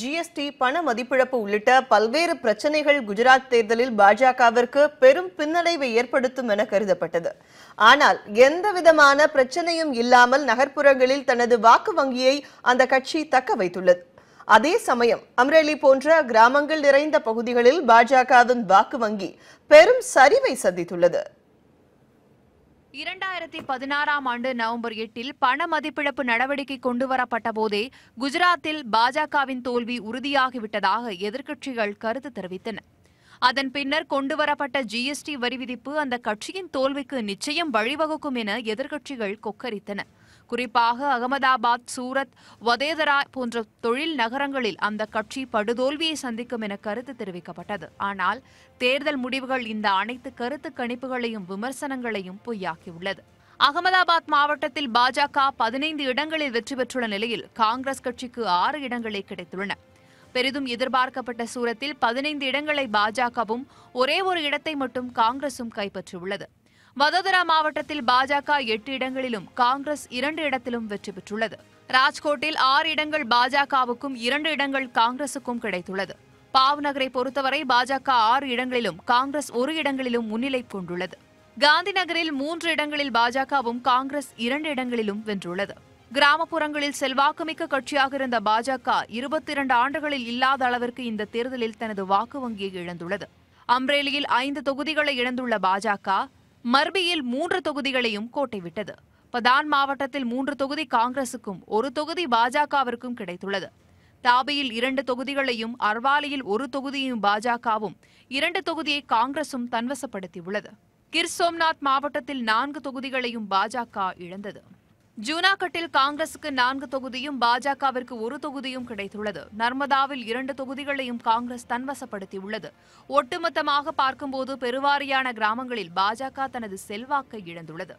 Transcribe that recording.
GST பண மதிப்பிழப்பு உள்ளிட்ட பல்வேறு பிரச்சனைகள் குஜராத் தேர்தலில் பாஜகவிற்கு பெரும் பின்னடைவை ஏற்படுத்தும் என கருதப்பட்டது ஆனால் எந்த விதமான பிரச்சனையும் இல்லாமல் நகர்ப்புறங்களில் தனது வாக்கு வங்கியை அந்த கட்சி தக்க வைத்துள்ளது அதே சமயம் அம்ரேலி போன்ற கிராமங்கள் நிறைந்த பகுதிகளில் பாஜகவின் வாக்கு வங்கி பெரும் சரிவை சந்தித்துள்ளது இரண்டாயிரத்தி பதினாறாம் ஆண்டு நவம்பர் எட்டில் பண மதிப்பிழப்பு நடவடிக்கை கொண்டுவரப்பட்ட போதே குஜராத்தில் பாஜகவின் தோல்வி உறுதியாகிவிட்டதாக எதிர்க்கட்சிகள் கருத்து தெரிவித்தன அதன் பின்னர் கொண்டுவரப்பட்ட ஜிஎஸ்டி வரி விதிப்பு அந்த கட்சியின் தோல்விக்கு நிச்சயம் வழிவகுக்கும் என எதிர்க்கட்சிகள் கொக்கரித்தன குறிப்பாக அகமதாபாத் சூரத் வதேதரா போன்ற தொழில் நகரங்களில் அந்த கட்சி படுதோல்வியை சந்திக்கும் என கருத்து தெரிவிக்கப்பட்டது ஆனால் தேர்தல் முடிவுகள் இந்த அனைத்து கருத்து கணிப்புகளையும் விமர்சனங்களையும் பொய்யாக்கியுள்ளது அகமதாபாத் மாவட்டத்தில் பாஜக பதினைந்து இடங்களில் வெற்றி பெற்றுள்ள நிலையில் காங்கிரஸ் கட்சிக்கு ஆறு இடங்களே கிடைத்துள்ளன பெரிதும் எதிர்பார்க்கப்பட்ட சூரத்தில் பதினைந்து இடங்களை பாஜகவும் ஒரே ஒரு இடத்தை மட்டும் காங்கிரசும் கைப்பற்றியுள்ளது வதோதரா மாவட்டத்தில் பாஜக எட்டு இடங்களிலும் காங்கிரஸ் இரண்டு இடத்திலும் வெற்றி பெற்றுள்ளது ராஜ்கோட்டில் ஆறு இடங்கள் பாஜகவுக்கும் இரண்டு இடங்கள் காங்கிரசுக்கும் கிடைத்துள்ளது பாவ்நகரை பொறுத்தவரை பாஜக ஆறு இடங்களிலும் காங்கிரஸ் ஒரு இடங்களிலும் முன்னிலை கொண்டுள்ளது காந்தி நகரில் மூன்று இடங்களில் பாஜகவும் காங்கிரஸ் இரண்டு இடங்களிலும் வென்றுள்ளது கிராமப்புறங்களில் செல்வாக்குமிக்க கட்சியாக இருந்த பாஜக இருபத்தி இரண்டு ஆண்டுகளில் இல்லாத அளவிற்கு இந்த தேர்தலில் தனது வாக்கு வங்கியை இழந்துள்ளது அம்ரேலியில் ஐந்து தொகுதிகளை இழந்துள்ள பாஜக மர்பியில் மூன்று தொகுதிகளையும் கோட்டை விட்டது பதான் மாவட்டத்தில் மூன்று தொகுதி காங்கிரசுக்கும் ஒரு தொகுதி பாஜகவிற்கும் கிடைத்துள்ளது தாபியில் இரண்டு தொகுதிகளையும் அர்வாலியில் ஒரு தொகுதியும் பாஜகவும் இரண்டு தொகுதியை காங்கிரசும் தன்வசப்படுத்தியுள்ளது கிர் சோம்நாத் மாவட்டத்தில் நான்கு தொகுதிகளையும் பாஜக இழந்தது ஜூனாகட்டில் காங்கிரசுக்கு நான்கு தொகுதியும் பாஜகவிற்கு ஒரு தொகுதியும் கிடைத்துள்ளது நர்மதாவில் இரண்டு தொகுதிகளையும் காங்கிரஸ் தன்வசப்படுத்தியுள்ளது ஒட்டுமொத்தமாக பார்க்கும்போது பெருவாரியான கிராமங்களில் பாஜக தனது செல்வாக்கை இழந்துள்ளது